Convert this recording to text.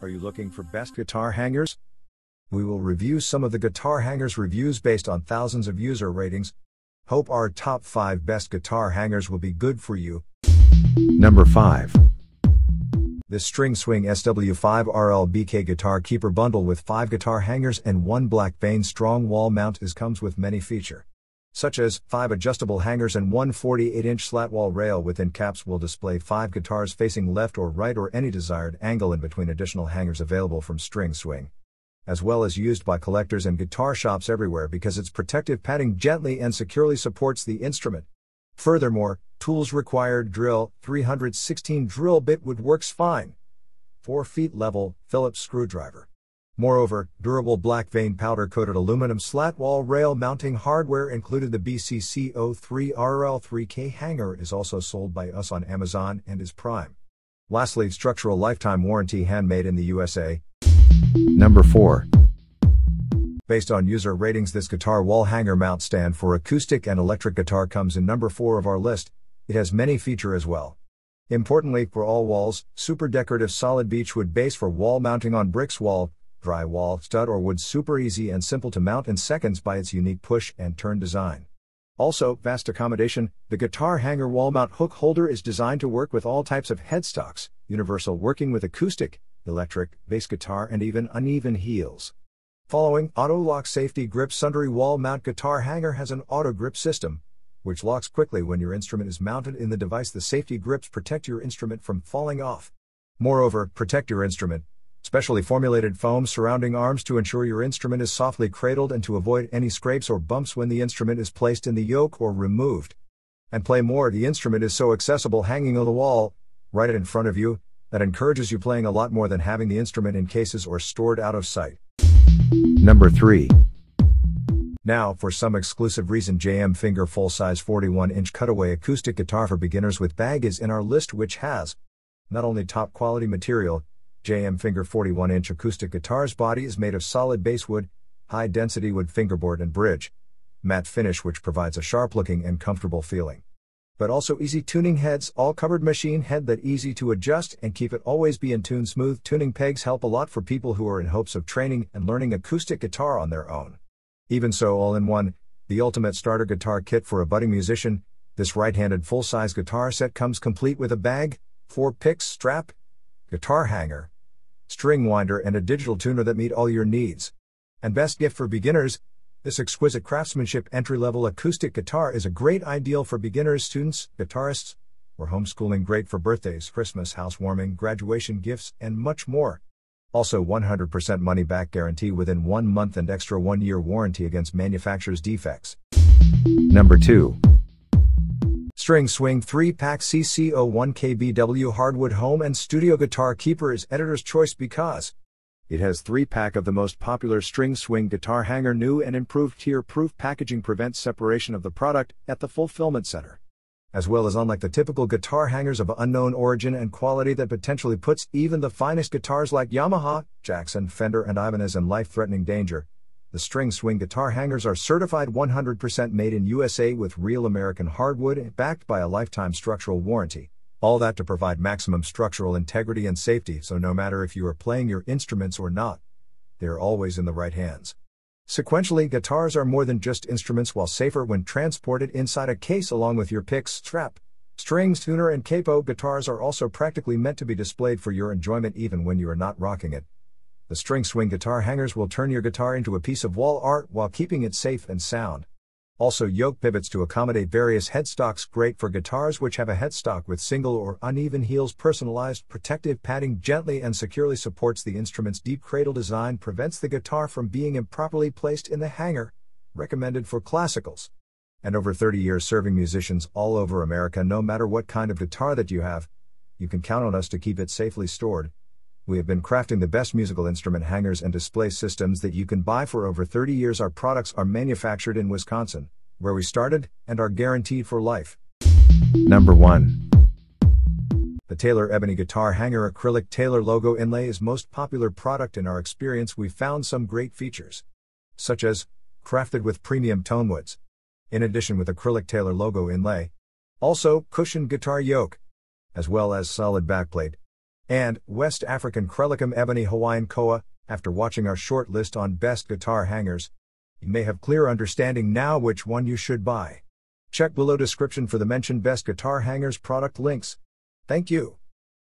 Are you looking for best guitar hangers? We will review some of the guitar hangers reviews based on thousands of user ratings. Hope our top 5 best guitar hangers will be good for you. Number 5. the string swing SW5 RLBK guitar keeper bundle with 5 guitar hangers and 1 black vein strong wall mount is comes with many feature such as 5 adjustable hangers and one 48 inch slatwall rail within caps will display 5 guitars facing left or right or any desired angle in between additional hangers available from String Swing. As well as used by collectors and guitar shops everywhere because its protective padding gently and securely supports the instrument. Furthermore, tools required drill 316 drill bit would works fine. 4 feet level Phillips screwdriver. Moreover, durable black vein powder coated aluminum slat wall rail mounting hardware included the BCC03RL3K hanger is also sold by us on Amazon and is prime. Lastly, structural lifetime warranty handmade in the USA. Number 4. Based on user ratings, this guitar wall hanger mount stand for acoustic and electric guitar comes in number 4 of our list. It has many feature as well. Importantly, for all walls, super decorative solid beechwood base for wall mounting on bricks wall, drywall, stud or wood super easy and simple to mount in seconds by its unique push and turn design. Also, vast accommodation, the guitar hanger wall mount hook holder is designed to work with all types of headstocks, universal working with acoustic, electric, bass guitar and even uneven heels. Following auto lock safety grip sundry wall mount guitar hanger has an auto grip system, which locks quickly when your instrument is mounted in the device. The safety grips protect your instrument from falling off. Moreover, protect your instrument, specially formulated foam surrounding arms to ensure your instrument is softly cradled and to avoid any scrapes or bumps when the instrument is placed in the yoke or removed. And play more, the instrument is so accessible hanging on the wall, right in front of you, that encourages you playing a lot more than having the instrument in cases or stored out of sight. Number 3. Now, for some exclusive reason, JM Finger full size 41 inch cutaway acoustic guitar for beginners with bag is in our list, which has not only top quality material, JM Finger 41 inch acoustic guitar's body is made of solid basswood, high density wood fingerboard and bridge, matte finish which provides a sharp looking and comfortable feeling. But also easy tuning heads, all covered machine head that easy to adjust and keep it always be in tune. Smooth tuning pegs help a lot for people who are in hopes of training and learning acoustic guitar on their own. Even so, all in one, the ultimate starter guitar kit for a budding musician, this right handed full size guitar set comes complete with a bag, four picks, strap, guitar hanger, string winder, and a digital tuner that meet all your needs. And best gift for beginners, this exquisite craftsmanship entry level acoustic guitar is a great ideal for beginners, students, guitarists, or homeschooling, great for birthdays, Christmas, housewarming, graduation gifts, and much more. Also, 100% money back guarantee within one month and extra one year warranty against manufacturer's defects. Number 2. String Swing 3 Pack CC01KBW Hardwood Home and Studio Guitar Keeper is editor's choice because it has 3 pack of the most popular string swing guitar hanger new and improved tear proof packaging prevents separation of the product at the fulfillment center. As well as unlike the typical guitar hangers of unknown origin and quality that potentially puts even the finest guitars like Yamaha, Jackson, Fender, and Ibanez in life threatening danger, the string swing guitar hangers are certified 100% made in USA with real American hardwood backed by a lifetime structural warranty. All that to provide maximum structural integrity and safety, so no matter if you are playing your instruments or not, they are always in the right hands. Sequentially, guitars are more than just instruments while safer when transported inside a case along with your picks, strap, strings, tuner, and capo. Guitars are also practically meant to be displayed for your enjoyment even when you are not rocking it the string swing guitar hangers will turn your guitar into a piece of wall art while keeping it safe and sound. Also, yoke pivots to accommodate various headstocks, great for guitars which have a headstock with single or uneven heels. Personalized protective padding gently and securely supports the instrument's deep cradle design, prevents the guitar from being improperly placed in the hanger. Recommended for classicals. And over 30 years serving musicians all over America, no matter what kind of guitar that you have, you can count on us to keep it safely stored, we have been crafting the best musical instrument hangers and display systems that you can buy for over 30 years. Our products are manufactured in Wisconsin, where we started, and are guaranteed for life. Number 1. The Taylor Ebony Guitar Hanger Acrylic Taylor Logo Inlay is most popular product in our experience. We found some great features, such as crafted with premium tone woods. In addition with acrylic Taylor logo inlay, also cushion guitar yoke, as well as solid backplate, and West African Crelicum Ebony Hawaiian Koa, after watching our short list on best guitar hangers. You may have clear understanding now which one you should buy. Check below description for the mentioned best guitar hangers product links. Thank you.